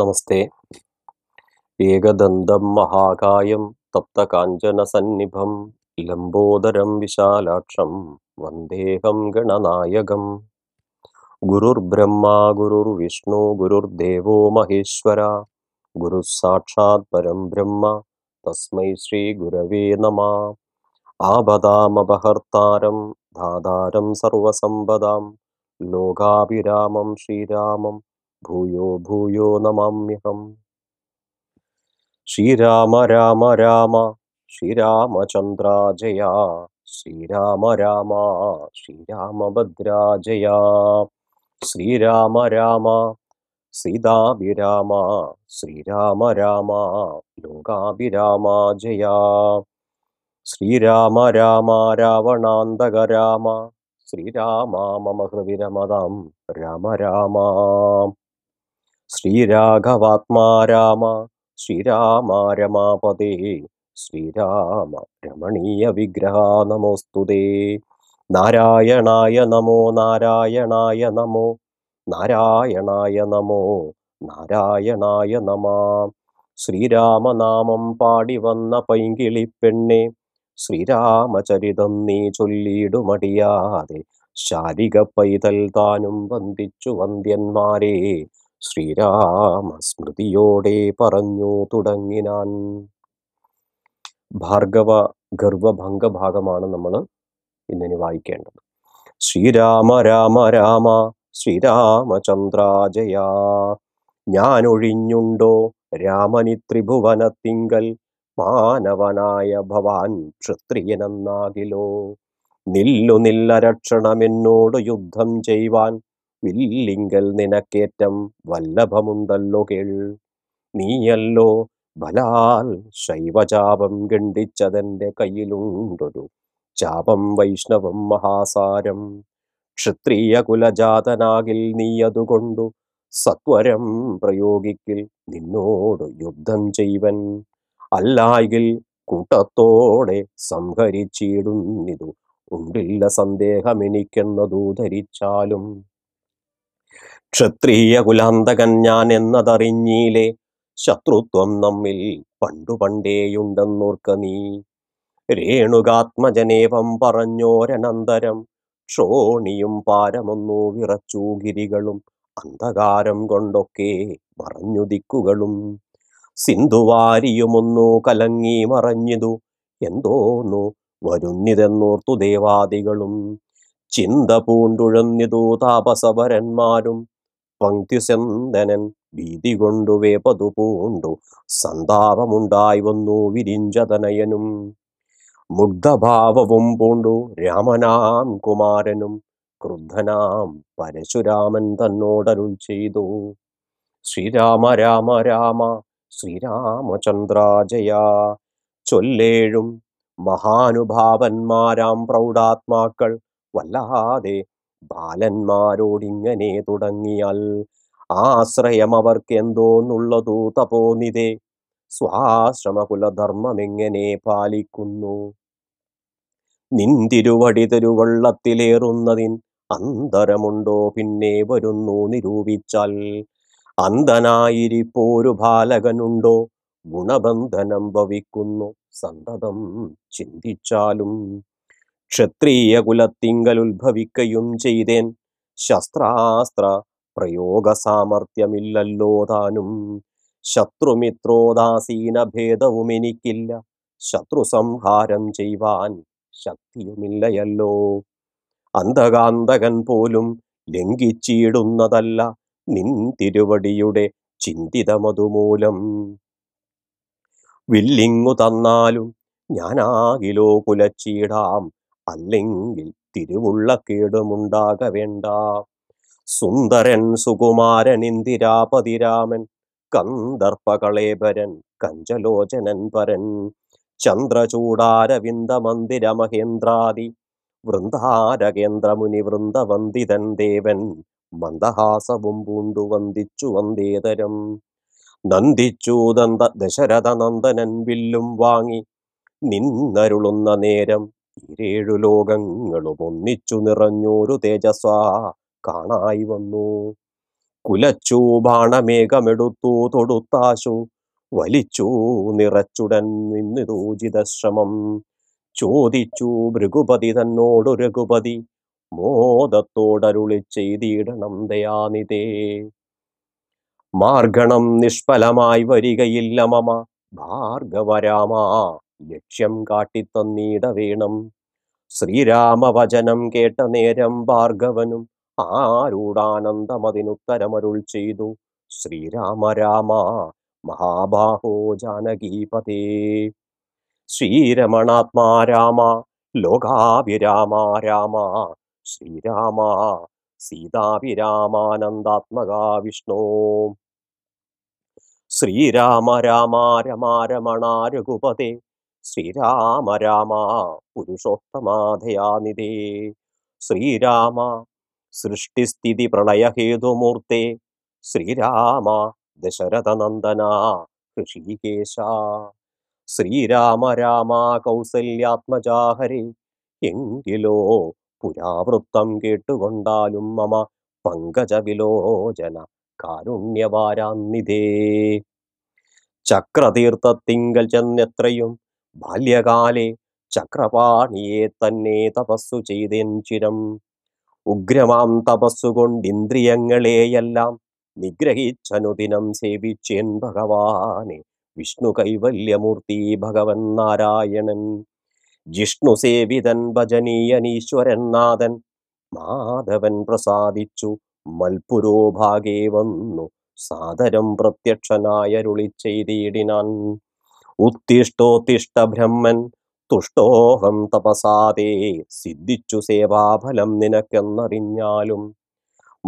നമസ്തേ ഏകദന്തം മഹാകായം തപ്തകാഞ്ചനസന്നിഭം ലംബോദരം വിശാലാക്ഷം വന്ദേഹം ഗണനായകം ഗുരുർബ്രഹ്മ ഗുരുർവിഷ്ണു ഗുരുർദേവോ മഹേശ്വര ഗുരുസാക്ഷാത് പരം ബ്രഹ്മ തസ്മൈ ശ്രീ ഗുരവേ നമ ആപദാമപഹർത്താരം ധാതാരം സർവസമ്പദാം ലോകാഭിരാമം ശ്രീരാമം ഭൂയോ ഭൂയോ നമാമ്യഹം ശ്രീരാമ രാമ രാമ ശ്രീരാമചന്ദ്ര ജയ ശ്രീരാമ രാമ ശ്രീരാമഭദ്ര ശ്രീരാമ രാമ സീതാഭിരാമ ശ്രീരാമ രാമ ലോകാഭിരാമ ജയ ശ്രീരാമ രാമ രാവണാന്തക രാമ ശ്രീരാമ മമ ഹൃദിരമതം രാമ രാമ ശ്രീരാഘവാത്മാ രാമ ശ്രീരാമ രമാപതേ ശ്രീരാമ രമണീയ വിഗ്രഹ നമോസ്തുതേ നാരായണായ നമോ നാരായണായ നമോ നാരായണായ നമോ നാരായണായ നമ ശ്രീരാമനാമം പാടി വന്ന പൈങ്കിളി പെണ്ണെ ശ്രീരാമചരിതം നീ ചൊല്ലിയിടുമടിയാതെ ശാരിക പൈതൽ താനും വന്ദിച്ചു വന്ദ്യന്മാരെ ശ്രീരാമസ്മൃതിയോടെ പറഞ്ഞു തുടങ്ങിനാൻ ഭാർഗവ ഗർവഭംഗ ഭാഗമാണ് നമ്മൾ ഇന്നിനി വായിക്കേണ്ടത് ശ്രീരാമ രാമ രാമ ശ്രീരാമചന്ദ്രാജയാ ഞാനൊഴിഞ്ഞുണ്ടോ രാമനി തിങ്കൽ മാനവനായ ഭവാൻ ക്ഷത്രിയനെന്നാകിലോ നില്ലു നില്ല രക്ഷണമെന്നോട് യുദ്ധം ചെയ്യുവാൻ വില്ലിങ്കൽ നിനക്കേറ്റം വല്ലഭമുണ്ടല്ലോ കേൾ നീയല്ലോ ബലാൽ ശൈവചാപം ഗണ്ഡിച്ചതെൻ്റെ കയ്യിലുണ്ടൊരു ചാപം വൈഷ്ണവം മഹാസാരം ക്ഷത്രിയ കുലജാതനാകിൽ നീയതുകൊണ്ടു സത്വരം പ്രയോഗിക്കിൽ നിന്നോട് യുദ്ധം ചെയ്വൻ അല്ലായിൽ കൂട്ടത്തോടെ സംഹരിച്ചിടുന്നിതു ഉണ്ടില്ല സന്ദേഹമെനിക്കെന്നതു ധരിച്ചാലും ക്ഷത്രിയ കുലാന്തകൻ ഞാൻ എന്നതറിഞ്ഞീലേ ശത്രുത്വം നമ്മിൽ പണ്ടു പണ്ടേയുണ്ടെന്നോർക്ക നീ രേണുകാത്മജനേവം പറഞ്ഞോരനന്തരം ക്ഷോണിയും പാരമൊന്നു വിറച്ചു ഗിരികളും അന്ധകാരം കൊണ്ടൊക്കെ മറഞ്ഞു ദിക്കുകളും സിന്ധുവാരിയുമൊന്നു കലങ്ങി മറഞ്ഞിതു എന്തോന്നു വരുന്നിതെന്നോർത്തു ദേവാദികളും ചിന്ത പൂണ്ടുഴഞ്ഞിതു താപസവരന്മാരും പങ്ക്തിസന്തനൻ ഭീതി കൊണ്ടു വേപതു പൂണ്ടു സന്താപമുണ്ടായി വന്നു വിരിഞ്ചതനയനും മുഗ്ധഭാവവും പൂണ്ടു രാമനാം കുമാരനും ക്രുദ്ധനാം പരശുരാമൻ തന്നോടരുൾ ചെയ്തു ശ്രീരാമ രാമ രാമ ശ്രീരാമചന്ദ്രാജയ ചൊല്ലേഴും മഹാനുഭാവന്മാരാം പ്രൗഢാത്മാക്കൾ വല്ലാതെ ബാലന്മാരോടിങ്ങനെ തുടങ്ങിയാൽ ആശ്രയം അവർക്കെന്തോന്നുള്ളതു തപോനിതേ സ്വാശ്രമകുലധർമ്മമെങ്ങനെ പാലിക്കുന്നു നിന്തിരുവടി തിരുവള്ളത്തിലേറുന്നതിൻ അന്തരമുണ്ടോ പിന്നെ വരുന്നു നിരൂപിച്ചാൽ അന്ധനായിരിപ്പോരു ബാലകനുണ്ടോ ഗുണബന്ധനം ഭവിക്കുന്നു സന്തതം ചിന്തിച്ചാലും ക്ഷത്രിയ കുലത്തിങ്കൽ ഉത്ഭവിക്കുകയും ചെയ്തേൻ ശസ്ത്രാസ്ത്ര പ്രയോഗ സാമർഥ്യമില്ലല്ലോ താനും ശത്രുമിത്രോദാസീന ഭേദവും എനിക്കില്ല ശത്രു സംഹാരം ചെയ്യുവാൻ ശക്തിയുമില്ലയല്ലോ അന്ധകാന്തകൻ പോലും ലംഘിച്ചിടുന്നതല്ല നിൻ തിരുവടിയുടെ ചിന്തിതമതുമൂലം വില്ലിങ്ങു തന്നാലും ഞാനാകിലോ കുലച്ചീടാം അല്ലെങ്കിൽ തിരുവുള്ള കേടുമുണ്ടാക വേണ്ട സുന്ദരൻ സുകുമാരൻ ഇന്ദിരാപതിരാമൻ കന്ദർപ്പകളേപരൻ കഞ്ചലോചനൻ പരൻ ചന്ദ്രചൂടാരവിന്ദ മന്ദിര മഹേന്ദ്രാദി വൃന്ദാരകേന്ദ്രമുനി വൃന്ദവന്ദിതൻ ദേവൻ മന്ദഹാസവും പൂണ്ടു വന്ദിച്ചു വന്ദേതരം നന്ദിച്ചു ദന്ത നന്ദനൻ വില്ലും വാങ്ങി നിന്നരുളുന്ന നേരം ഇരേഴു ലോകങ്ങളും ഒന്നിച്ചു നിറഞ്ഞൊരു തേജസ്വാ കാണായി വന്നു കുലച്ചു ബാണമേഘമെടുത്തു തൊടുത്താശു വലിച്ചു നിറച്ചുടൻ ശ്രമം ചോദിച്ചു ഭൃഗുപതി തന്നോടു രഘുപതി മോദത്തോടരുളി ചെയ്തിടണം ദയാനിതേ മാർഗണം നിഷ്ഫലമായി വരികയില്ല മമ ഭാർഗവരാമ ലക്ഷ്യം കാട്ടിത്തന്നീട വേണം ശ്രീരാമവചനം കേട്ട നേരം ഭാർഗവനും ആരൂഢാനന്ദമതിനുത്തരമരുൾ ചെയ്തു ശ്രീരാമ രാമ മഹാബാഹോ ജാനകീപതേ ശ്രീരമണാത്മാ രാമ ലോകാഭിരാമ രാമ ശ്രീരാമ സീതാഭിരാമാനന്ദാത്മകാ വിഷ്ണോ ശ്രീരാമ രാമ രമാരമണാരഘുപതേ ശ്രീരാമ രാമ പുരുഷോത്തമാധയാനിധേ ശ്രീരാമ സൃഷ്ടിസ്ഥിതി പ്രളയഹേതുമൂർത്തേ ശ്രീരാമ ദശരഥനന്ദന ഋഷികേശ ശ്രീരാമ രാമ കൗസല്യാത്മജാഹരി എങ്കിലോ പുരാവൃത്തം കേട്ടുകൊണ്ടാലും മമ പങ്കജ വിലോചന കാരുണ്യവാരാന്നിതേ ചക്രതീർത്ഥത്തിങ്കൽ ചെന്നെത്രയും ബാല്യകാലേ ചക്രപാണിയെ തന്നെ തപസ്സു ചെയ്തേൻ ചിരം ഉഗ്രമാം തപസ്സുകൊണ്ട് ഇന്ദ്രിയങ്ങളെയെല്ലാം നിഗ്രഹിച്ചനുദിനം സേവിച്ചേൻ ഭഗവാനെ വിഷ്ണു കൈവല്യമൂർത്തി ഭഗവൻ നാരായണൻ ജിഷ്ണു സേവിതൻ നാഥൻ മാധവൻ പ്രസാദിച്ചു മൽപുരോഭാഗേ വന്നു സാദരം പ്രത്യക്ഷനായരുളി ചെയ്തിടിനാൻ ഉത്തിഷ്ടോത്തിഷ്ട ബ്രഹ്മൻ തുഷ്ടോഹം തപസാതെ സിദ്ധിച്ചു സേവാഫലം നിനക്കെന്നറിഞ്ഞാലും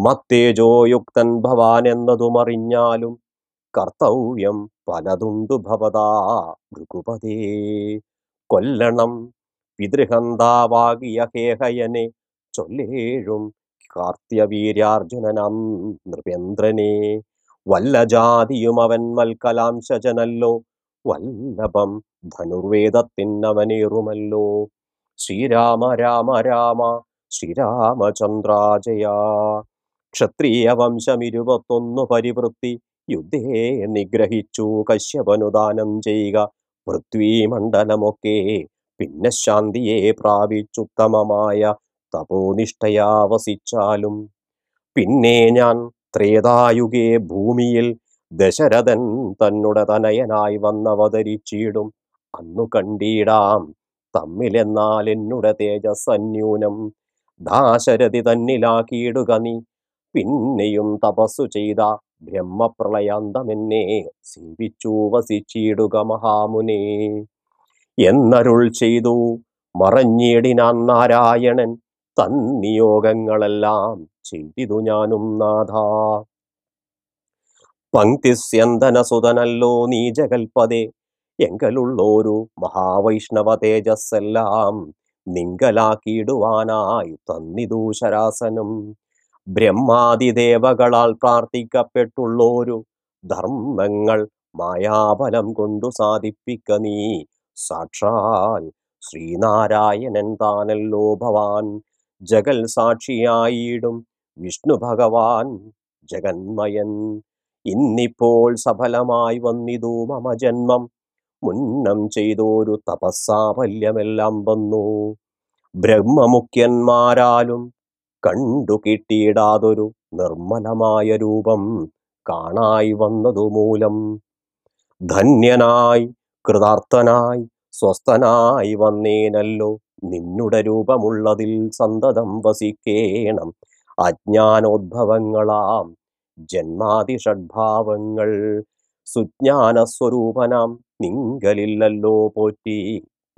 മത്തേജോയുക്തൻ ഭവാൻ എന്നതുമറിഞ്ഞാലും കർത്തവ്യം പലതുണ്ടു ഭവതാ ഭൃഗുപതേ കൊല്ലണം പിതൃഹന്താവാകിയ ഹേഹയനെ ചൊല്ലേഴും കാർത്യവീര്യാർജുനനം നൃപേന്ദ്രനെ വല്ല ജാതിയും അവൻ മൽക്കലാംശജനല്ലോ വല്ലഭം ധനുർവേദത്തിന്നവനേറുമല്ലോ ശ്രീരാമ രാമ രാമ ശ്രീരാമചന്ദ്രാജയ ക്ഷത്രിയ ഇരുപത്തൊന്നു പരിവൃത്തി യുദ്ധേ നിഗ്രഹിച്ചു കശ്യപനുദാനം ചെയ്യുക പൃഥ്വീമണ്ഡലമൊക്കെ പിന്നെ ശാന്തിയെ പ്രാപിച്ചുത്തമമായ തപോനിഷ്ഠയാവസിച്ചാലും പിന്നെ ഞാൻ ത്രേതായുഗേ ഭൂമിയിൽ ദശരഥൻ തന്നുടെ തനയനായി വന്നവതരിച്ചിടും അന്നു കണ്ടിടാം തമ്മിലെന്നാൽ എന്നുട തേജസ് അന്യൂനം ദാശരഥി തന്നിലാക്കിയിടുക നീ പിന്നെയും തപസ്സു ചെയ്ത ബ്രഹ്മപ്രളയാന്തമെന്നെ സേവിച്ചു വസിച്ചിടുക മഹാമുനെ എന്നരുൾ ചെയ്തു മറഞ്ഞിടിനാൻ നാരായണൻ തന്നിയോഗങ്ങളെല്ലാം ചെയ്തിതു ഞാനും നാഥ പങ്ക്തിസ്യന്തനസുതനല്ലോ നീ ജഗൽപദേ എങ്കലുള്ളോരു മഹാവൈഷ്ണവ തേജസ്സെല്ലാം നിങ്കലാക്കിയിടുവാനായി തന്നിതു ശരാസനം ബ്രഹ്മാതിദേവകളാൽ പ്രാർത്ഥിക്കപ്പെട്ടുള്ളോരു ധർമ്മങ്ങൾ മായാബലം കൊണ്ടു സാധിപ്പിക്ക നീ സാക്ഷാൽ ശ്രീനാരായണൻ താനല്ലോ ഭവാൻ ജഗൽ സാക്ഷിയായിടും വിഷ്ണു ഭഗവാൻ ജഗന്മയൻ ഇന്നിപ്പോൾ സഫലമായി വന്നിതു മമ ജന്മം മുന്നം ചെയ്തോരു തപസ്സാഫല്യമെല്ലാം വന്നു ബ്രഹ്മമുഖ്യന്മാരാലും കണ്ടു കിട്ടിയിടാതൊരു നിർമ്മലമായ രൂപം കാണായി വന്നതു മൂലം ധന്യനായി കൃതാർത്ഥനായി സ്വസ്ഥനായി വന്നേനല്ലോ നിന്നുടെ രൂപമുള്ളതിൽ സന്തതം വസിക്കേണം അജ്ഞാനോദ്ഭവങ്ങളാം ജന്മാതിഷഡ്ഭാവങ്ങൾ സുജ്ഞാന സ്വരൂപനാം നിങ്കലില്ലല്ലോ പോറ്റി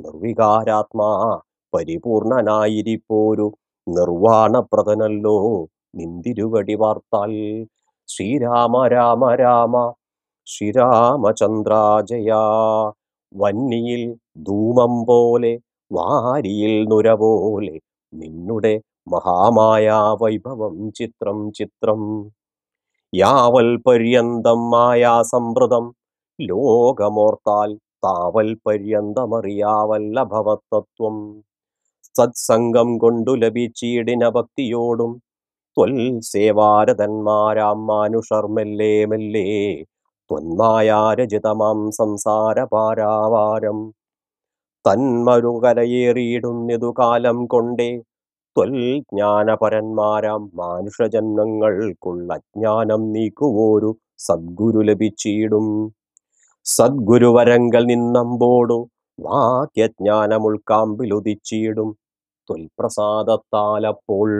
നിർവികാരാത്മാ പരിപൂർണനായിരിപ്പോരു നിർവാണപ്രതനല്ലോ നിന്തിരുവടി വാർത്താൽ ശ്രീരാമ രാമ രാമ ശ്രീരാമചന്ദ്രാജയ വന്നിയിൽ ധൂമം പോലെ വാരിയിൽ നുര പോലെ നിന്നുടെ മഹാമായ വൈഭവം ചിത്രം ചിത്രം യാവൽ പര്യന്തം മായാസംഭൃതം ലോകമോർത്താൽ താവൽ പര്യന്തമറിയാവല്ലഭവത്തത്വം സത്സംഗം കൊണ്ടു ലഭിച്ചീടിന ഭക്തിയോടും ത്വൽ സേവാരതന്മാരാം മാനുഷർ മെല്ലേ ത്വന്നായാരചിതമാം സംസാര സംസാരപാരാവാരം തന്മരുകലയേറിയിടുന്നതു കാലം കൊണ്ടേ ത്വൽ ജ്ഞാനപരന്മാരാം മനുഷ്യജന്മങ്ങൾക്കുള്ള ജ്ഞാനം നീക്കുവോരു സദ്ഗുരു ലഭിച്ചിടും സദ്ഗുരുവരങ്കൽ നിന്നമ്പോടു വാക്യജ്ഞാനം ഉൾക്കാമ്പിലുദിച്ചിടും ത്വൽപ്രസാദത്താലപ്പോൾ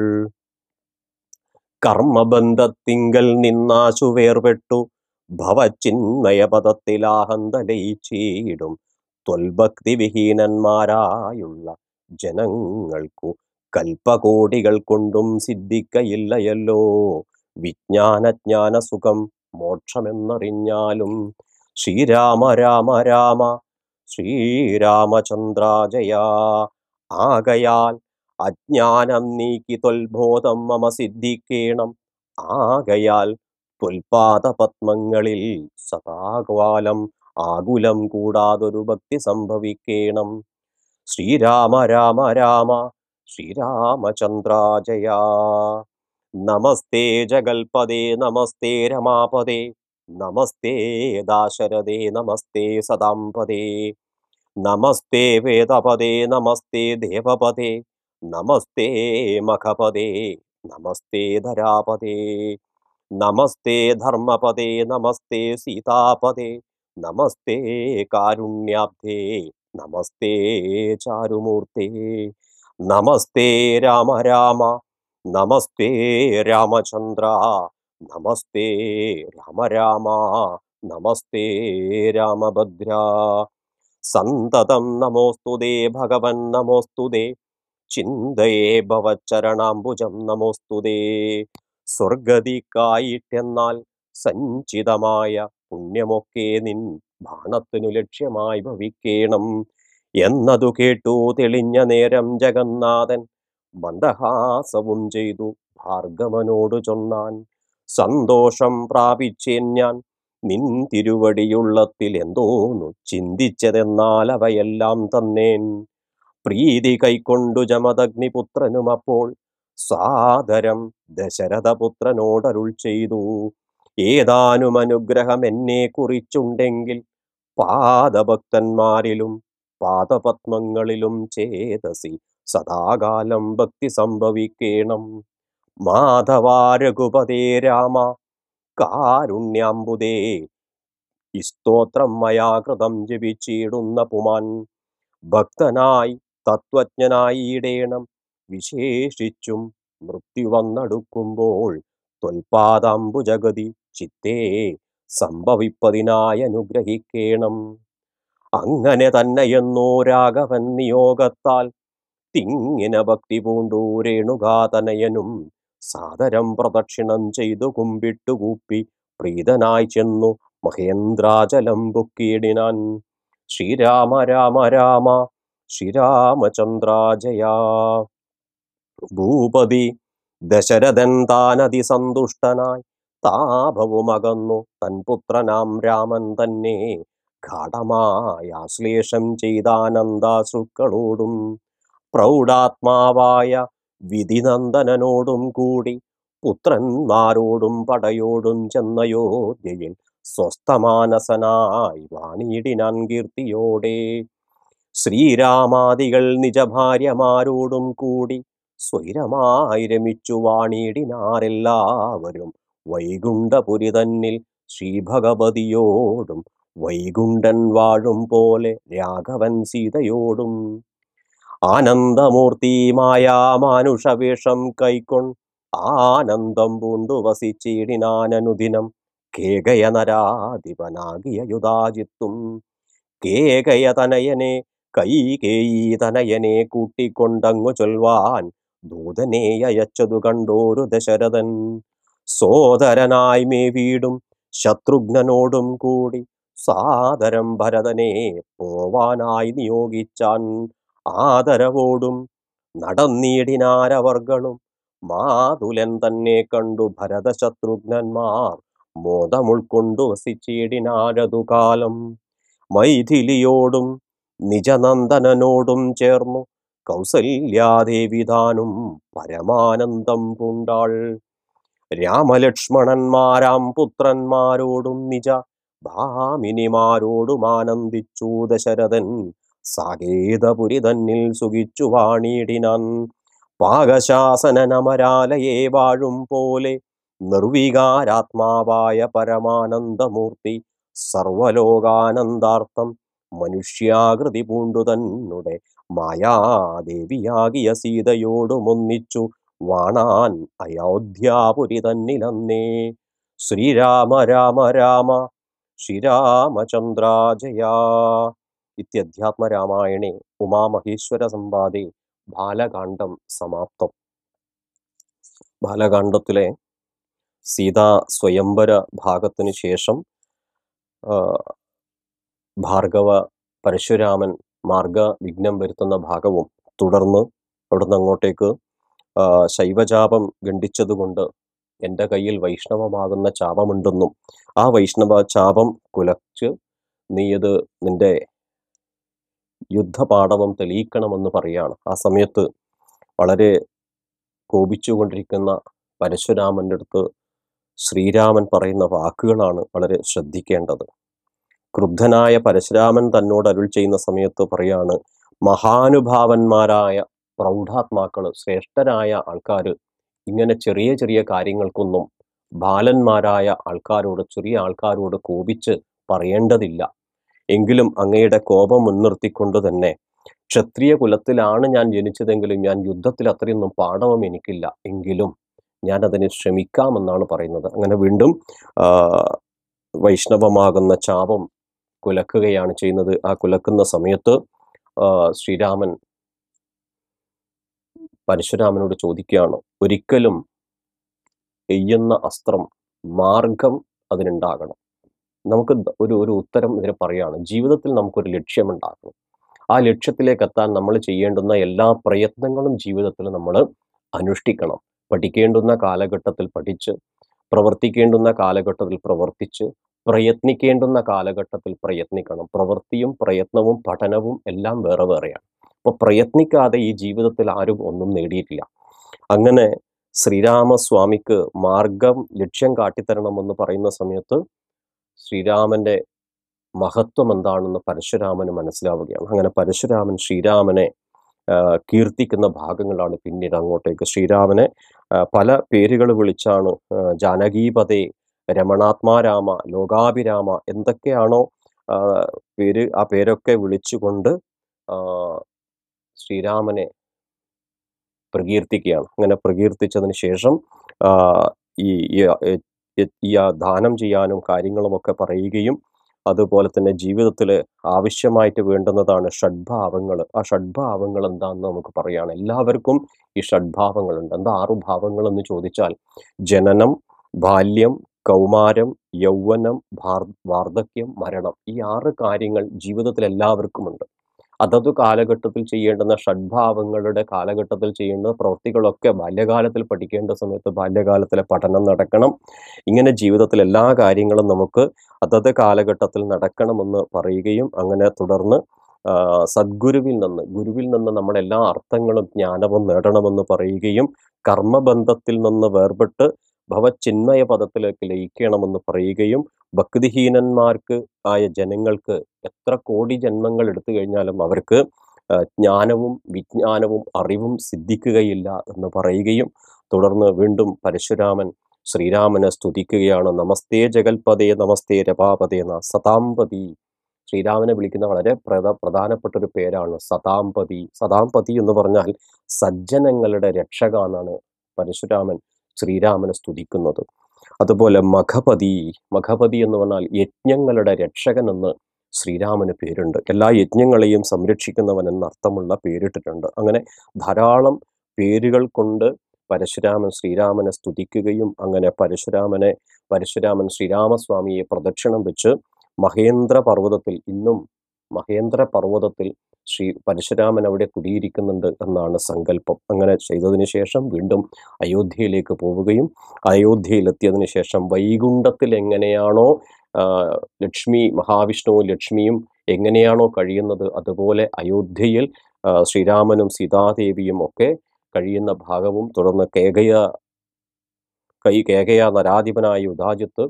കർമ്മബന്ധത്തിങ്കൽ നിന്നാശു വേർപെട്ടു ഭവചിന്മയപദത്തിലാഹന്തലയിച്ചിടും ത്വൽഭക്തിവിഹീനന്മാരായുള്ള ജനങ്ങൾക്കു കൽപ്പകോടികൾ കൊണ്ടും സിദ്ധിക്കയില്ലയല്ലോ വിജ്ഞാനജ്ഞാന സുഖം മോക്ഷമെന്നറിഞ്ഞാലും ശ്രീരാമ രാമ രാമ ശ്രീരാമചന്ദ്രാജയ ആകയാൽ അജ്ഞാനം നീക്കി തൊൽബോധം മമ സിദ്ധിക്കേണം ആകയാൽ പത്മങ്ങളിൽ സദാകാലം ആകുലം കൂടാതൊരു ഭക്തി സംഭവിക്കേണം ശ്രീരാമ രാമ രാമ ശ്രീരാമചന്ദ്രാജയാ നമസ്തേ ജഗൽപദേ നമസ്തേ രമാപദേ നമസ്തേ ദാശരഥേ നമസ്തേ സദാംപദേ നമസ്തേ വേദപദേ നമസ്തേ ദേവപദേ നമസ്തേ മഖപദേ നമസ്തേ ധരാപദേ നമസ്തേ ധർമ്മപദേ നമസ്തേ സീതാപദേ നമസ്തേ കാരുണ്യാബ്ധേ നമസ്തേ ചാരുമൂർത്തേ നമസ്തേ രാമ രാമ നമസ്തേ രാമചന്ദ്ര നമസ്തേ രാമ രാമ നമസ്തേ രാമഭദ്ര സന്തതം നമോസ്തുതേ ഭഗവൻ നമോസ്തുതേ ചിന്തയേ ഭവച്ചരണാംബുജം നമോസ്തുതേ സ്വർഗതിക്കായിട്ടെന്നാൽ സഞ്ചിതമായ പുണ്യമൊക്കെ നിൻ ബാണത്തിനു ലക്ഷ്യമായി ഭവിക്കണം എന്നതു കേട്ടു തെളിഞ്ഞ നേരം ജഗന്നാഥൻ മന്ദഹാസവും ചെയ്തു ഭാർഗവനോട് ചൊന്നാൻ സന്തോഷം പ്രാപിച്ചേൻ ഞാൻ നിൻ തിരുവടിയുള്ളത്തിൽ എന്തോന്നു ചിന്തിച്ചതെന്നാൽ അവയെല്ലാം തന്നേൻ പ്രീതി കൈക്കൊണ്ടു ജമദഗ്നിപുത്രനും അപ്പോൾ സാദരം ദശരഥപുത്രനോടരുൾ ചെയ്തു ഏതാനും അനുഗ്രഹം എന്നെ കുറിച്ചുണ്ടെങ്കിൽ പാദഭക്തന്മാരിലും പാദപത്മങ്ങളിലും ചേതസി സദാകാലം ഭക്തി സംഭവിക്കേണം മാധവാരഘുപതേ രാമ കാരുണ്യാംബുദേ ഇസ്തോത്രം മയാകൃതം ജപിച്ചിടുന്ന പുമാൻ ഭക്തനായി തത്വജ്ഞനായി ഇടേണം വിശേഷിച്ചും മൃത്യു വന്നടുക്കുമ്പോൾ തൊൽപാദാംബുജഗതി ചിത്തേ സംഭവിപ്പതിനായി അനുഗ്രഹിക്കേണം അങ്ങനെ തന്നെയെന്നോ രാഘവൻ നിയോഗത്താൽ തിങ്ങിന ഭക്തി പൂണ്ടൂ രേണുകാതനയനും സാദരം പ്രദക്ഷിണം ചെയ്തു കുമ്പിട്ടുകൂപ്പി പ്രീതനായി ചെന്നു മഹേന്ദ്രാചലം പൊക്കിയിടിനാൻ ശ്രീരാമ രാമ രാമ ശ്രീരാമചന്ദ്രാജയ ഭൂപതി ദശരഥൻ താനതി സന്തുഷ്ടനായി താപവുമകന്നു തൻ പുത്രനാം രാമൻ തന്നെ ഗാഠമായ ശ്ലേഷം ചെയ്താനന്ദാസുക്കളോടും പ്രൗഢാത്മാവായ വിധിനന്ദനോടും കൂടി പുത്രന്മാരോടും പടയോടും ചെന്നയോധ്യയിൽ സ്വസ്ഥമാനസനായി വാണിയിടിനാൻ കീർത്തിയോടെ ശ്രീരാമാദികൾ നിജഭാര്യമാരോടും കൂടി സ്വൈരമായി രമിച്ചു വാണിയിടിനാരെല്ലാവരും വൈകുണ്ഠപുരി തന്നിൽ ശ്രീഭഗവതിയോടും വൈകുണ്ഠൻ വാഴും പോലെ രാഘവൻ സീതയോടും ആനന്ദമൂർത്തിമായ മാനുഷവേഷം കൈക്കൊണ്ട് ആനന്ദം പൂണ്ടു വസിച്ചിടിനാനനുദിനം കേകയ നരാധിപനാകിയ യുധാജിത്തും കേകയ തനയനെ കൈകേയി തനയനെ കൂട്ടിക്കൊണ്ടങ്ങു ചൊൽവാൻ ദൂതനെ അയച്ചതു കണ്ടോരു ദശരഥൻ സോദരനായ്മേ വീടും ശത്രുഘ്നോടും കൂടി സാദരം ഭരതനെ പോവാനായി നിയോഗിച്ചാൻ ആദരവോടും നടന്നീടിനാരവർഗളും മാതുലൻ തന്നെ കണ്ടു ഭരതശത്രുഘ്നന്മാർ മോദമുൾക്കൊണ്ടു വസിച്ചിടിനാരതു കാലം മൈഥിലിയോടും നിജനന്ദനനോടും ചേർന്നു കൗസല്യാദേവിതാനും പരമാനന്ദം പൂണ്ടാൾ രാമലക്ഷ്മണന്മാരാം പുത്രന്മാരോടും നിജ ദാമിനിമാരോടും ദശരഥൻ സാകേതപുരി തന്നിൽ സുഖിച്ചു വാണിയിടിനാൻ പാകശാസനമരാലയെ വാഴും പോലെ നിർവികാരാത്മാവായ പരമാനന്ദമൂർത്തി സർവലോകാനന്ദാർത്ഥം മനുഷ്യാകൃതി പൂണ്ടു തന്നെ മായാദേവിയാകിയ സീതയോടുമൊന്നിച്ചു വാണാൻ അയോധ്യാപുരി തന്നിലന്നേ ശ്രീരാമ രാമ രാമ ശ്രീരാമചന്ദ്രാജയാ ഉമാമഹേശ്വര ഉമാമഹേശ്വരസമ്പാദേ ബാലകാണ്ഡം സമാപ്തം ബാലകാണ്ഡത്തിലെ സീതാ സ്വയംവര ഭാഗത്തിന് ശേഷം ഭാർഗവ പരശുരാമൻ മാർഗ വിഘ്നം വരുത്തുന്ന ഭാഗവും തുടർന്ന് അവിടുന്ന് അങ്ങോട്ടേക്ക് ശൈവജാപം ഖണ്ഡിച്ചതുകൊണ്ട് എൻ്റെ കയ്യിൽ വൈഷ്ണവമാകുന്ന ചാപമുണ്ടെന്നും ആ വൈഷ്ണവ ചാപം കുലച്ച് അത് നിന്റെ യുദ്ധപാഠവം തെളിയിക്കണമെന്ന് പറയാണ് ആ സമയത്ത് വളരെ കോപിച്ചുകൊണ്ടിരിക്കുന്ന പരശുരാമൻ്റെ അടുത്ത് ശ്രീരാമൻ പറയുന്ന വാക്കുകളാണ് വളരെ ശ്രദ്ധിക്കേണ്ടത് ക്രുദ്ധനായ പരശുരാമൻ തന്നോട് അരുൾ ചെയ്യുന്ന സമയത്ത് പറയാണ് മഹാനുഭാവന്മാരായ പ്രൗഢാത്മാക്കൾ ശ്രേഷ്ഠരായ ആൾക്കാർ ഇങ്ങനെ ചെറിയ ചെറിയ കാര്യങ്ങൾക്കൊന്നും ബാലന്മാരായ ആൾക്കാരോട് ചെറിയ ആൾക്കാരോട് കോപിച്ച് പറയേണ്ടതില്ല എങ്കിലും അങ്ങയുടെ കോപം മുൻനിർത്തിക്കൊണ്ട് തന്നെ ക്ഷത്രിയ കുലത്തിലാണ് ഞാൻ ജനിച്ചതെങ്കിലും ഞാൻ യുദ്ധത്തിൽ അത്രയൊന്നും പാഠവും എനിക്കില്ല എങ്കിലും ഞാൻ അതിന് ശ്രമിക്കാമെന്നാണ് പറയുന്നത് അങ്ങനെ വീണ്ടും വൈഷ്ണവമാകുന്ന ചാപം കുലക്കുകയാണ് ചെയ്യുന്നത് ആ കുലക്കുന്ന സമയത്ത് ശ്രീരാമൻ പരശുരാമനോട് ചോദിക്കുകയാണ് ഒരിക്കലും എയ്യുന്ന അസ്ത്രം മാർഗം അതിനുണ്ടാകണം നമുക്ക് ഒരു ഒരു ഉത്തരം ഇതിന് പറയുകയാണ് ജീവിതത്തിൽ നമുക്കൊരു ലക്ഷ്യമുണ്ടാകണം ആ ലക്ഷ്യത്തിലേക്ക് എത്താൻ നമ്മൾ ചെയ്യേണ്ടുന്ന എല്ലാ പ്രയത്നങ്ങളും ജീവിതത്തിൽ നമ്മൾ അനുഷ്ഠിക്കണം പഠിക്കേണ്ടുന്ന കാലഘട്ടത്തിൽ പഠിച്ച് പ്രവർത്തിക്കേണ്ടുന്ന കാലഘട്ടത്തിൽ പ്രവർത്തിച്ച് പ്രയത്നിക്കേണ്ടുന്ന കാലഘട്ടത്തിൽ പ്രയത്നിക്കണം പ്രവൃത്തിയും പ്രയത്നവും പഠനവും എല്ലാം വേറെ വേറെയാണ് അപ്പോൾ പ്രയത്നിക്കാതെ ഈ ജീവിതത്തിൽ ആരും ഒന്നും നേടിയിട്ടില്ല അങ്ങനെ ശ്രീരാമസ്വാമിക്ക് മാർഗം ലക്ഷ്യം കാട്ടിത്തരണമെന്ന് പറയുന്ന സമയത്ത് ശ്രീരാമന്റെ മഹത്വം എന്താണെന്ന് പരശുരാമന് മനസ്സിലാവുകയാണ് അങ്ങനെ പരശുരാമൻ ശ്രീരാമനെ കീർത്തിക്കുന്ന ഭാഗങ്ങളാണ് പിന്നീട് അങ്ങോട്ടേക്ക് ശ്രീരാമനെ പല പേരുകൾ വിളിച്ചാണ് ജാനകീപതേ രമണാത്മാരാമ ലോകാഭിരാമ എന്തൊക്കെയാണോ പേര് ആ പേരൊക്കെ വിളിച്ചുകൊണ്ട് ശ്രീരാമനെ പ്രകീർത്തിക്കുകയാണ് അങ്ങനെ പ്രകീർത്തിച്ചതിന് ശേഷം ഈ ഈ ദാനം ചെയ്യാനും കാര്യങ്ങളുമൊക്കെ പറയുകയും അതുപോലെ തന്നെ ജീവിതത്തിൽ ആവശ്യമായിട്ട് വേണ്ടുന്നതാണ് ഷഡ്ഭാവങ്ങൾ ആ ഷഡ്ഭാവങ്ങൾ എന്താണെന്ന് നമുക്ക് പറയുകയാണ് എല്ലാവർക്കും ഈ ഷഡ്ഭാവങ്ങളുണ്ട് എന്താ ആറു ഭാവങ്ങൾ എന്ന് ചോദിച്ചാൽ ജനനം ബാല്യം കൗമാരം യൗവനം വാർദ്ധക്യം മരണം ഈ ആറ് കാര്യങ്ങൾ ജീവിതത്തിൽ എല്ലാവർക്കുമുണ്ട് അതത് കാലഘട്ടത്തിൽ ചെയ്യേണ്ടുന്ന ഷഡ്ഭാവങ്ങളുടെ കാലഘട്ടത്തിൽ ചെയ്യേണ്ട പ്രവൃത്തികളൊക്കെ ബാല്യകാലത്തിൽ പഠിക്കേണ്ട സമയത്ത് ബാല്യകാലത്തിലെ പഠനം നടക്കണം ഇങ്ങനെ ജീവിതത്തിൽ എല്ലാ കാര്യങ്ങളും നമുക്ക് അതത് കാലഘട്ടത്തിൽ നടക്കണമെന്ന് പറയുകയും അങ്ങനെ തുടർന്ന് സദ്ഗുരുവിൽ നിന്ന് ഗുരുവിൽ നിന്ന് നമ്മൾ എല്ലാ അർത്ഥങ്ങളും ജ്ഞാനവും നേടണമെന്ന് പറയുകയും കർമ്മബന്ധത്തിൽ നിന്ന് വേർപെട്ട് ഭവചിന്മയ പദത്തിലേക്ക് ലയിക്കണമെന്ന് പറയുകയും ഭക്തിഹീനന്മാർക്ക് ആയ ജനങ്ങൾക്ക് എത്ര കോടി ജന്മങ്ങൾ എടുത്തു കഴിഞ്ഞാലും അവർക്ക് ജ്ഞാനവും വിജ്ഞാനവും അറിവും സിദ്ധിക്കുകയില്ല എന്ന് പറയുകയും തുടർന്ന് വീണ്ടും പരശുരാമൻ ശ്രീരാമനെ സ്തുതിക്കുകയാണ് നമസ്തേ ജഗൽപതേ നമസ്തേ രപാപതേ ന സതാംപതി ശ്രീരാമനെ വിളിക്കുന്ന വളരെ പ്രധ പ്രധാനപ്പെട്ട ഒരു പേരാണ് സതാംപതി സതാംപതി എന്ന് പറഞ്ഞാൽ സജ്ജനങ്ങളുടെ രക്ഷക എന്നാണ് പരശുരാമൻ ശ്രീരാമനെ സ്തുതിക്കുന്നത് അതുപോലെ മഖപതി മഖപതി എന്ന് പറഞ്ഞാൽ യജ്ഞങ്ങളുടെ രക്ഷകൻ എന്ന് ശ്രീരാമന് പേരുണ്ട് എല്ലാ യജ്ഞങ്ങളെയും സംരക്ഷിക്കുന്നവൻ എന്ന അർത്ഥമുള്ള പേരിട്ടിട്ടുണ്ട് അങ്ങനെ ധാരാളം പേരുകൾ കൊണ്ട് പരശുരാമൻ ശ്രീരാമനെ സ്തുതിക്കുകയും അങ്ങനെ പരശുരാമനെ പരശുരാമൻ ശ്രീരാമസ്വാമിയെ പ്രദക്ഷിണം വെച്ച് മഹേന്ദ്ര പർവ്വതത്തിൽ ഇന്നും മഹേന്ദ്ര പർവ്വതത്തിൽ ശ്രീ പരശുരാമൻ അവിടെ കുടിയിരിക്കുന്നുണ്ട് എന്നാണ് സങ്കല്പം അങ്ങനെ ചെയ്തതിന് ശേഷം വീണ്ടും അയോധ്യയിലേക്ക് പോവുകയും അയോധ്യയിലെത്തിയതിന് ശേഷം വൈകുണ്ഠത്തിൽ എങ്ങനെയാണോ ലക്ഷ്മി മഹാവിഷ്ണുവും ലക്ഷ്മിയും എങ്ങനെയാണോ കഴിയുന്നത് അതുപോലെ അയോധ്യയിൽ ശ്രീരാമനും സീതാദേവിയും ഒക്കെ കഴിയുന്ന ഭാഗവും തുടർന്ന് കേകയ കൈ കേകയ നരാധിപനായ ഉദാജിത്ത്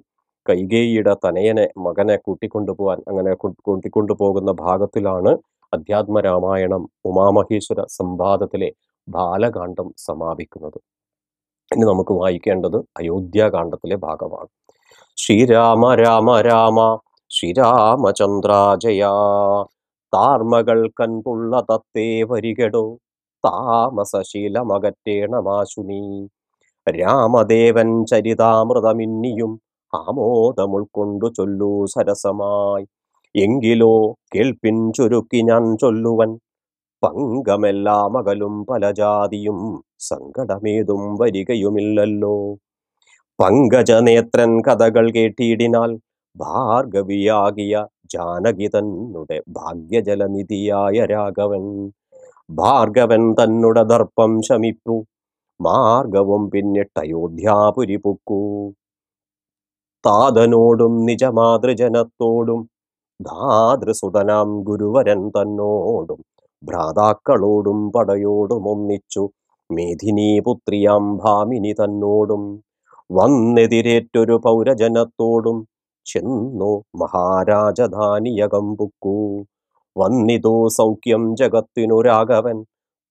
കൈകേയിയുടെ തനയനെ മകനെ കൂട്ടിക്കൊണ്ടുപോകാൻ അങ്ങനെ കൂട്ടിക്കൊണ്ടുപോകുന്ന ഭാഗത്തിലാണ് അധ്യാത്മ രാമായണം ഉമാമഹേശ്വര സംവാദത്തിലെ ബാലകാന്ഡം സമാപിക്കുന്നത് ഇനി നമുക്ക് വായിക്കേണ്ടത് അയോധ്യാകാന്ഡത്തിലെ ഭാഗമാണ് ശ്രീരാമ രാമ രാമ ശ്രീരാമചന്ദ്രാജയ താർമകൾ കൺപുള്ള തത്തേ വരികടോ താമസശീലമകറ്റേണമാശുനീ രാമദേവൻ ചരിതാമൃതമിന്നിയും ആമോദമുൾക്കൊണ്ടു ചൊല്ലൂ സരസമായി എങ്കിലോ കേൾപ്പിൻ ചുരുക്കി ഞാൻ ചൊല്ലുവൻ പങ്കമെല്ലാ മകളും പല ജാതിയും സങ്കടമേതും വരികയുമില്ലല്ലോ നേത്രൻ കഥകൾ കേട്ടിയിടിനാൽ ഭാർഗവിയാകിയ ജാനകി തന്നെ ഭാഗ്യജലനിധിയായ രാഘവൻ ഭാർഗവൻ തന്നുടെ ദർപ്പം ശമിപ്പു മാർഗവും പിന്നിട്ട് അയോധ്യാപുരി പൊക്കൂ താതനോടും നിജമാതൃജനത്തോടും ധാതൃസുതനാം ഗുരുവരൻ തന്നോടും ഭ്രാതാക്കളോടും പടയോടും ഒന്നിച്ചു മേധിനീ പുത്രിയാം ഭാമിനി തന്നോടും വന്നെതിരേറ്റൊരു പൗരജനത്തോടും ചെന്നു മഹാരാജധാനിയകമ്പുക്കു വന്നിതോ സൗഖ്യം ജഗത്തിനു രാഘവൻ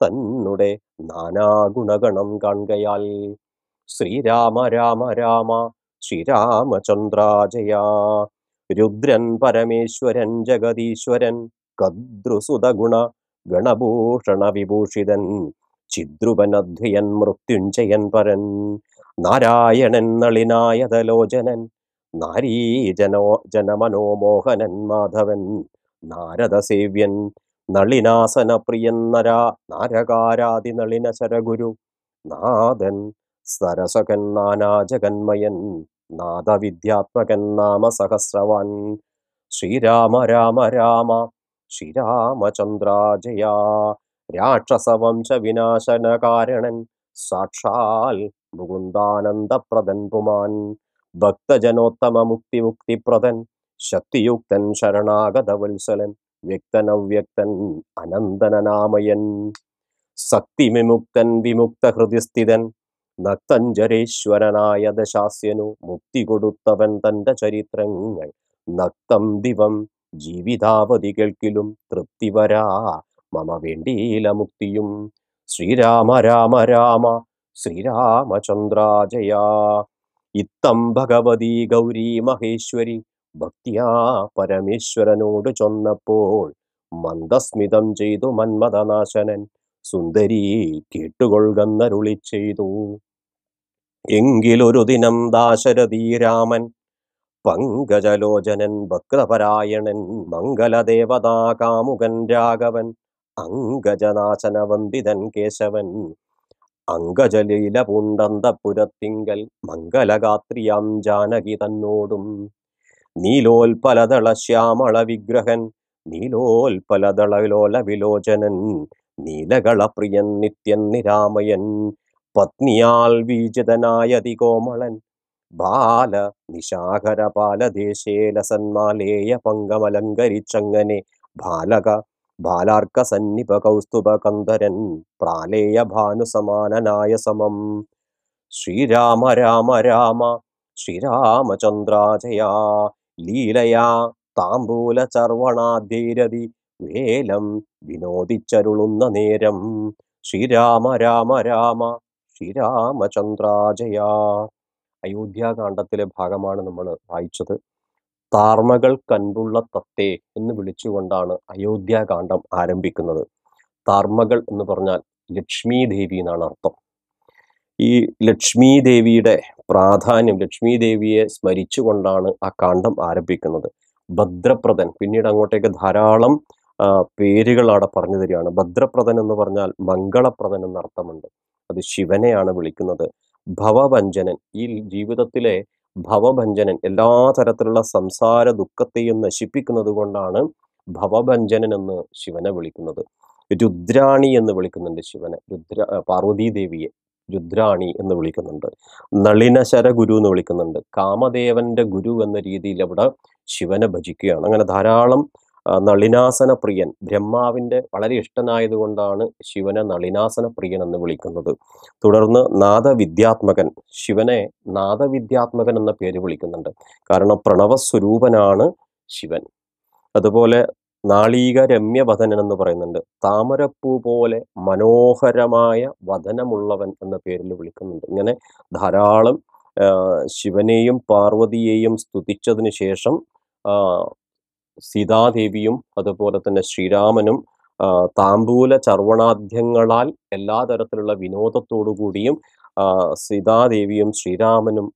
തന്നുടെ നാനാഗുണഗണം കാണുകയാൽ ശ്രീരാമ രാമ രാമ ശ്രീരാമചന്ദ്രാജയ രുദ്രൻ പരമേശ്വരൻ ജഗതീശ്വരൻ കദ്രുസുതഗുണ ഗണഭൂഷണ വിഭൂഷിതൻ ചിദ്രുപനധ്വയൻ മൃത്യുഞ്ജയൻ പരൻ നാരായണൻ നളിനായതലോചനൻ നാരീജനോ ജനമനോമോഹനൻ മാധവൻ നാരദസേവ്യൻ നളിനാസനപ്രിയൻ നരാ നാരകാരാതി നളിന ശരഗുരു നാദൻ സരസകൻ നാനാജഗന്മയൻ നാദവിദ്യാത്മകൻ നാമ സഹസ്രവാൻ ശ്രീരാമ രാമ രാമ ശ്രീരാമചന്ദ്രാജയ രാക്ഷസവംശ വിനാശനകാരണൻ സാക്ഷാൽ മുകുന്ദാനന്ദപ്രദൻ പുമാൻ ഭക്തജനോത്തമ മുക്തി മുക്തിപ്രദൻ ശക്തിയുക്തൻ ശരണാഗത വത്സലൻ വ്യക്തനവ്യക്തൻ അനന്തനനാമയൻ സക്തിവിമുക്തൻ വിമുക്ത ഹൃദയസ്ഥിതൻ നക്തഞ്ചരേശ്വരനായ ദശാസ്യനു മുക്തി കൊടുത്തവൻ തൻ്റെ ചരിത്രങ്ങൾ നക്തം ദിവം ജീവിതാവധികൾക്കിലും തൃപ്തി വരാ മമ വേണ്ടിയില മുക്തിയും ശ്രീരാമ രാമ രാമ ശ്രീരാമചന്ദ്രാജയാ ഇത്തം ഭഗവതി ഗൗരി മഹേശ്വരി ഭക്തിയാ പരമേശ്വരനോട് ചൊന്നപ്പോൾ മന്ദസ്മിതം ചെയ്തു മന്മഥനാശനൻ സുന്ദരി കേട്ടുകൊള്ളുകന്നരുളി ചെയ്തു എങ്കിലൊരു ദിനം ദാശരഥി രാമൻ പങ്കജലോചനൻ ഭക്തപരായണൻ മംഗലദേവതാ കാമുകൻ രാഘവൻ അങ്കജനാശന വന്ദിതൻ കേശവൻ അങ്കജലീല പൂണ്ടന്തപുരത്തിങ്കൽ മംഗലഗാത്രിയാം ജാനകി തന്നോടും നീലോൽപലതള ശ്യാമള വിഗ്രഹൻ നീലോൽപലതളലോല വിലോചനൻ നീലകളപ്രിയൻ നിത്യൻ നിരാമയൻ പത്നിയാൽ വീചിതനായ അതികോമളൻ ബാല നിശാകര ബാലദേശേ ലസന്മാലേയ പങ്കമലങ്കരിച്ചങ്ങനെ ബാലക ബാലാർക്ക സന്നിപ കൗസ്തുഭ കന്ധരൻ പ്രാലേയ ഭാനുസമാനനായ സമം ശ്രീരാമ രാമ രാമ ശ്രീരാമചന്ദ്രാജയാ ലീലയാ താംബൂല ചർവണാധീരതി വേലം വിനോദിച്ചരുളുന്ന നേരം ശ്രീരാമ രാമ രാമ ശ്രീരാമചന്ദ്രാജയ അയോധ്യാകാന്ഡത്തിലെ ഭാഗമാണ് നമ്മൾ വായിച്ചത് താർമകൾ കൺപുള്ള തത്തേ എന്ന് വിളിച്ചുകൊണ്ടാണ് അയോധ്യാകാന്ഡം ആരംഭിക്കുന്നത് താർമകൾ എന്ന് പറഞ്ഞാൽ ലക്ഷ്മി ദേവി എന്നാണ് അർത്ഥം ഈ ലക്ഷ്മി ദേവിയുടെ പ്രാധാന്യം ലക്ഷ്മി ദേവിയെ സ്മരിച്ചുകൊണ്ടാണ് ആ കാണ്ഡം ആരംഭിക്കുന്നത് ഭദ്രപ്രദൻ പിന്നീട് അങ്ങോട്ടേക്ക് ധാരാളം പേരുകൾ അവിടെ പറഞ്ഞു തരികയാണ് ഭദ്രപ്രദൻ എന്ന് പറഞ്ഞാൽ മംഗളപ്രദൻ എന്ന അർത്ഥമുണ്ട് അത് ശിവനെയാണ് വിളിക്കുന്നത് ഭവഭഞ്ജനൻ ഈ ജീവിതത്തിലെ ഭവഭഞ്ജനൻ എല്ലാ തരത്തിലുള്ള സംസാര ദുഃഖത്തെയും നശിപ്പിക്കുന്നത് കൊണ്ടാണ് ഭവഭഞ്ജനൻ എന്ന് ശിവനെ വിളിക്കുന്നത് രുദ്രാണി എന്ന് വിളിക്കുന്നുണ്ട് ശിവനെ രുദ്ര പാർവതീദേവിയെ രുദ്രാണി എന്ന് വിളിക്കുന്നുണ്ട് നളിനശര ഗുരു എന്ന് വിളിക്കുന്നുണ്ട് കാമദേവന്റെ ഗുരു എന്ന രീതിയിൽ അവിടെ ശിവനെ ഭജിക്കുകയാണ് അങ്ങനെ ധാരാളം നളിനാസന പ്രിയൻ ബ്രഹ്മാവിൻ്റെ വളരെ ഇഷ്ടനായതുകൊണ്ടാണ് ശിവനെ നളിനാസന പ്രിയൻ എന്ന് വിളിക്കുന്നത് തുടർന്ന് നാദവിദ്യാത്മകൻ ശിവനെ നാദവിദ്യാത്മകൻ എന്ന പേര് വിളിക്കുന്നുണ്ട് കാരണം പ്രണവസ്വരൂപനാണ് ശിവൻ അതുപോലെ നാളീക രമ്യവദനൻ എന്ന് പറയുന്നുണ്ട് താമരപ്പൂ പോലെ മനോഹരമായ വധനമുള്ളവൻ എന്ന പേരിൽ വിളിക്കുന്നുണ്ട് ഇങ്ങനെ ധാരാളം ശിവനെയും പാർവതിയെയും സ്തുതിച്ചതിന് ശേഷം സീതാദേവിയും അതുപോലെ തന്നെ ശ്രീരാമനും താമ്പൂല ചർവണാദ്യങ്ങളാൽ എല്ലാ തരത്തിലുള്ള വിനോദത്തോടുകൂടിയും സീതാദേവിയും ശ്രീരാമനും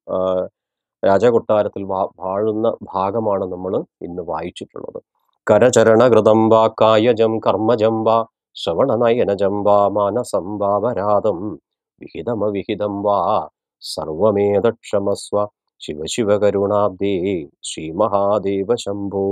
രാജകൊട്ടാരത്തിൽ വാഴുന്ന ഭാഗമാണ് നമ്മൾ ഇന്ന് വായിച്ചിട്ടുള്ളത് കരചരണഘൃതം വാ കായജം കർമ്മജംബ ശ്രവണ നയന ജംബ മാനസം വരാതം വിഹിതമവിഹിതം വാ സർവമേതക്ഷമസ്വ ശിവശിവകരുണാബ്ദേ ശ്രീമഹാദേവ ശംഭോ